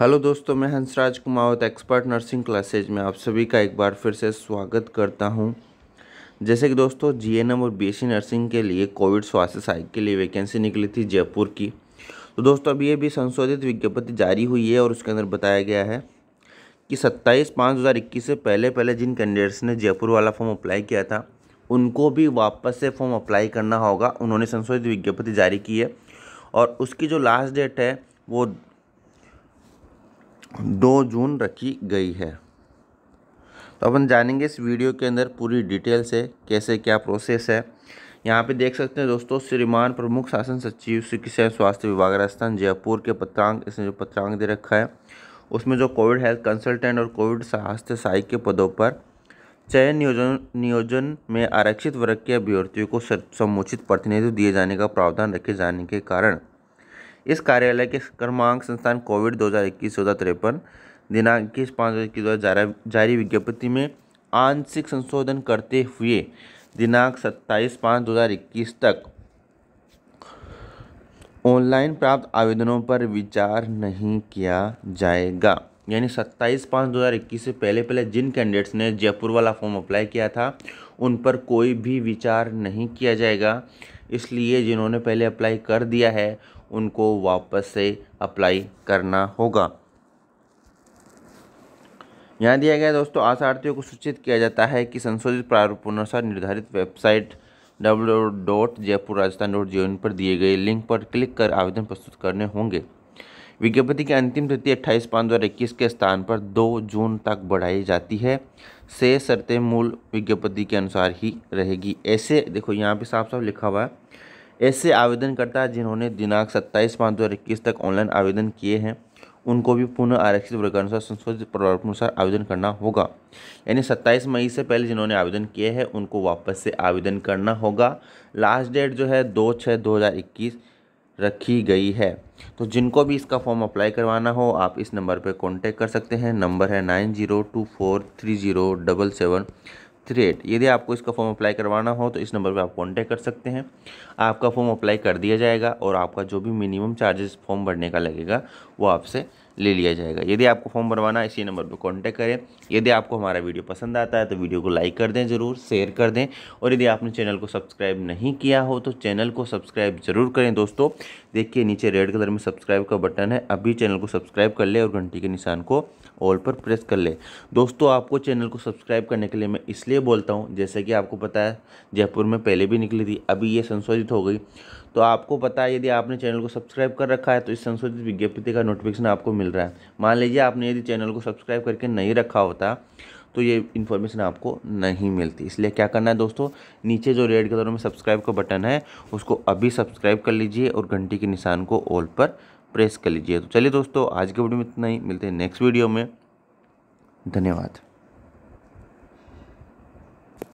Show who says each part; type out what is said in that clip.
Speaker 1: hello दोस्तों मैं Hansraj Kumawat expert nursing classes में आप सभी का एक बार फिर से स्वागत करता हूं जैसे कि दोस्तों जीएनएम और बीएससी नर्सिंग के लिए कोविड स्वास्थ्य सहायक के लिए वैकेंसी निकली थी जयपुर की तो दोस्तों अभी ये भी संशोधित विज्ञप्ति जारी हुई है और उसके अंदर बताया गया है कि सत्ताईस पाँच हज़ार इक्कीस से पहले पहले जिन कैंडिडेट्स ने जयपुर वाला फॉर्म अप्लाई किया था उनको भी वापस से फॉर्म अप्लाई करना होगा उन्होंने संशोधित विज्ञप्ति जारी की है और उसकी जो लास्ट डेट है वो दो जून रखी गई है तो अपन जानेंगे इस वीडियो के अंदर पूरी डिटेल से कैसे क्या प्रोसेस है यहाँ पे देख सकते हैं दोस्तों श्रीमान प्रमुख शासन सचिव चिकित्सा स्वास्थ्य विभाग राजस्थान जयपुर के पत्रांक इसने जो पत्रांक दे रखा है उसमें जो कोविड हेल्थ कंसल्टेंट और कोविड स्वास्थ्य सहायक के पदों पर चयन नियोजन नियोजन में आरक्षित वर्ग के अभ्यर्थियों को समुचित प्रतिनिधित्व दिए जाने का प्रावधान रखे जाने के कारण इस कार्यालय के क्रमांक संस्थान कोविड दो हज़ार इक्कीस चौदह तिरपन दिनांक इक्कीस पाँच इक्कीस दो हज़ार जारी विज्ञप्ति में आंशिक संशोधन करते हुए दिनांक सत्ताईस पाँच दो हज़ार इक्कीस तक ऑनलाइन प्राप्त आवेदनों पर विचार नहीं किया जाएगा यानी सत्ताईस पाँच दो हज़ार इक्कीस से पहले पहले जिन कैंडिडेट्स ने जयपुर वाला फॉर्म अप्लाई किया था उन पर कोई भी विचार नहीं किया जाएगा इसलिए जिन्होंने पहले अप्लाई कर दिया है उनको वापस से अप्लाई करना होगा यहाँ दिया गया दोस्तों आशा आरतियों को सूचित किया जाता है कि संशोधित प्रारूप अनुसार निर्धारित website W dot Jaipur Rajasthan dot G पर दिए गए लिंक पर क्लिक कर आवेदन प्रस्तुत करने होंगे विज्ञप्ति की अंतिम तिथि अट्ठाईस पाँच दो इक्कीस के स्थान पर दो जून तक बढ़ाई जाती है से शर्तें मूल विज्ञप्ति के अनुसार ही रहेगी ऐसे देखो यहाँ पे साफ साफ लिखा हुआ है ऐसे आवेदनकर्ता जिन्होंने दिनांक सत्ताईस पाँच दो हज़ार इक्कीस तक ऑनलाइन आवेदन किए हैं उनको भी पुनः आरक्षित अनुसार संशोधित अनुसार आवेदन करना होगा यानी 27 मई से पहले जिन्होंने आवेदन किए हैं उनको वापस से आवेदन करना होगा लास्ट डेट जो है दो छः दो हज़ार इक्कीस रखी गई है तो जिनको भी इसका फॉर्म अप्लाई करवाना हो आप इस नंबर पर कॉन्टैक्ट कर सकते हैं नंबर है nine zero two four three zero double seven थ्रेड यदि आपको इसका फॉर्म अप्लाई करवाना हो तो इस नंबर पर आप कॉन्टैक्ट कर सकते हैं आपका फॉर्म अप्लाई कर दिया जाएगा और आपका जो भी मिनिमम चार्जेस फॉर्म भरने का लगेगा वो आपसे ले लिया जाएगा यदि आपको फॉर्म भरवाना है इसी नंबर पर कॉन्टैक्ट करें यदि आपको हमारा वीडियो पसंद आता है तो वीडियो को लाइक कर दें ज़रूर शेयर कर दें और यदि आपने चैनल को सब्सक्राइब नहीं किया हो तो चैनल को सब्सक्राइब ज़रूर करें दोस्तों देखिए नीचे रेड कलर में सब्सक्राइब का बटन है अभी चैनल को सब्सक्राइब कर ले और घंटी के निशान को ऑल पर प्रेस कर ले दोस्तों आपको चैनल को सब्सक्राइब करने के लिए मैं इसलिए बोलता हूँ जैसे कि आपको पता है जयपुर में पहले भी निकली थी अभी ये संशोधित हो गई तो आपको पता है यदि आपने चैनल को सब्सक्राइब कर रखा है तो इस संशोधित विज्ञप्ति का नोटिफिकेशन आपको मिल मिल रहा है मान लीजिए आपने यदि चैनल को सब्सक्राइब करके नहीं रखा होता तो ये इन्फॉर्मेशन आपको नहीं मिलती इसलिए क्या करना है दोस्तों नीचे जो रेड कलर में सब्सक्राइब का बटन है उसको अभी सब्सक्राइब कर लीजिए और घंटी के निशान को ऑल पर प्रेस कर लीजिए तो चलिए दोस्तों आज के वीडियो में इतना ही मिलते हैं नेक्स्ट वीडियो में धन्यवाद